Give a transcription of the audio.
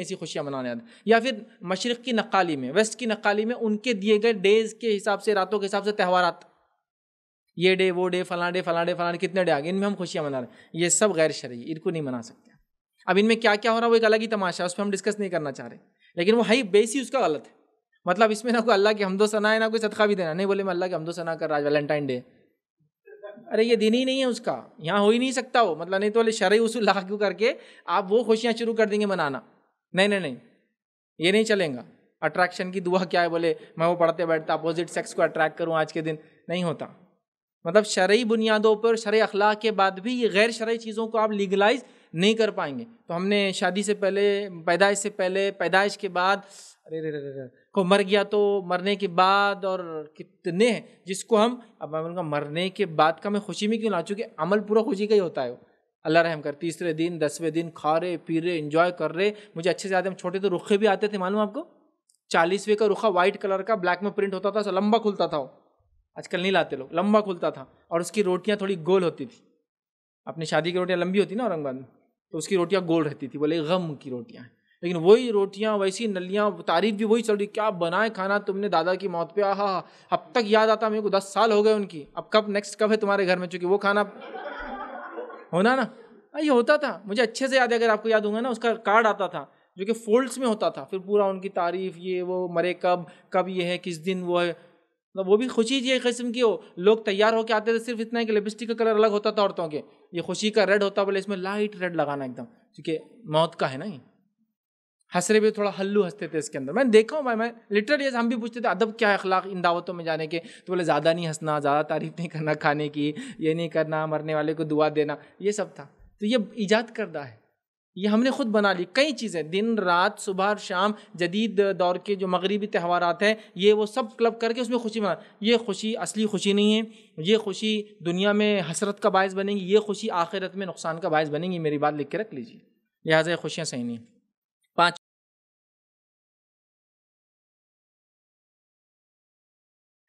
ऐसी खुशियाँ मनाने आते या फिर मशरक़ की नकाली में वेस्ट की नकाली में उनके दिए गए डेज़ के हिसाब से रातों के हिसाब से त्यौहार ये डे वो डे फला डे फला डे फला कितने डे आ गए इनमें हम खुशियाँ मना रहे हैं ये सब गैर शरीय इनको नहीं मना सकते अब इनमें क्या क्या हो रहा है वो एक अलग ही तमाशा है उस पर हम डिस्कस नहीं करना चाह रहे लेकिन वो हाई बेस ही उसका गलत है मतलब इसमें ना कोई अल्लाह की हमदो सना है ना कोई सदका भी देना नहीं बोले मैं अल्लाह की हमदो सना कर रहा वैलेंटाइन डे अरे ये दिन ही नहीं है उसका यहाँ हो ही नहीं सकता वो मतलब नहीं तो बोले शर्य उसको क्यों करके आप वो खुशियाँ शुरू कर देंगे मनाना नहीं नहीं नहीं ये नहीं चलेगा अट्रैक्शन की दुआ क्या है बोले मैं वो पढ़ते बैठता अपोजिट सेक्स को अट्रैक्ट करूँ आज के दिन नहीं होता मतलब शरय बुनियादों पर शरय अखलाक के बाद भी ये गैर शरय चीज़ों को आप लीगलाइज नहीं कर पाएंगे तो हमने शादी से पहले पैदाइश से पहले पैदाइश के बाद अरे रे रे रे को मर गया तो मरने के बाद और कितने हैं जिसको हम अब मैं बोलूँगा मरने के बाद का मैं खुशी में क्यों ला चूँकि अमल पूरा खुशी का ही होता है अल्लाह रहम कर तीसरे दिन दसवें दिन खा रहे पी रहे इंजॉय कर रहे मुझे अच्छे से याद है छोटे तो रुखे भी आते थे मालूम आपको चालीसवें का रुखा वाइट कलर का ब्लैक में प्रिंट होता था लंबा खुलता था वो आजकल नहीं लाते लोग लंबा खुलता था और उसकी रोटियाँ थोड़ी गोल होती थी अपनी शादी की रोटियाँ लंबी होती ना औरंगाबाद में तो उसकी रोटियाँ गोल रहती थी बोले गम की रोटियाँ लेकिन वही रोटियाँ वैसी नलियाँ तारीफ भी वही चल रही क्या बनाए खाना तुमने दादा की मौत पे आहा अब तक याद आता मेरे को दस साल हो गए उनकी अब कब नेक्स्ट कब है तुम्हारे घर में चूंकि वो खाना होना ना हाँ, ये होता था मुझे अच्छे से याद है अगर आपको याद होगा ना उसका कार्ड आता था जो कि फोल्ड्स में होता था फिर पूरा उनकी तारीफ ये वो मरे कब कब ये है किस दिन वो है मतलब वो भी खुशी थी एक किस्म की हो लोग तैयार होकर आते थे सिर्फ इतना है कि लिपस्टिक का कलर अलग होता था औरतों के ये खुशी का रेड होता बोले इसमें लाइट रेड लगाना एकदम क्योंकि मौत का है ना ये हंसरे भी थोड़ा हल्लू हंसते थे इसके अंदर मैंने देखा हूँ मैं मैं लिटरली हम भी पूछते थे अदब क्या है अखलाक इन दावतों में जाने के तो बोले ज़्यादा नहीं हंसना ज़्यादा तारीफ नहीं करना खाने की ये नहीं करना मरने वाले को दुआ देना ये सब था तो ये ईजाद करदा है ये हमने खुद बना ली कई चीज़ें दिन रात सुबह शाम जदीद दौर के जो मगरबी त्यौहार हैं ये वो सब क्लब करके उसमें खुशी बना ये खुशी असली खुशी नहीं है ये खुशी दुनिया में हसरत का बायस बनेगी ये खुशी आखिरत में नुकसान का बायस बनेगी मेरी बात लिख के रख लीजिए लिहाजा खुशियाँ सही नहीं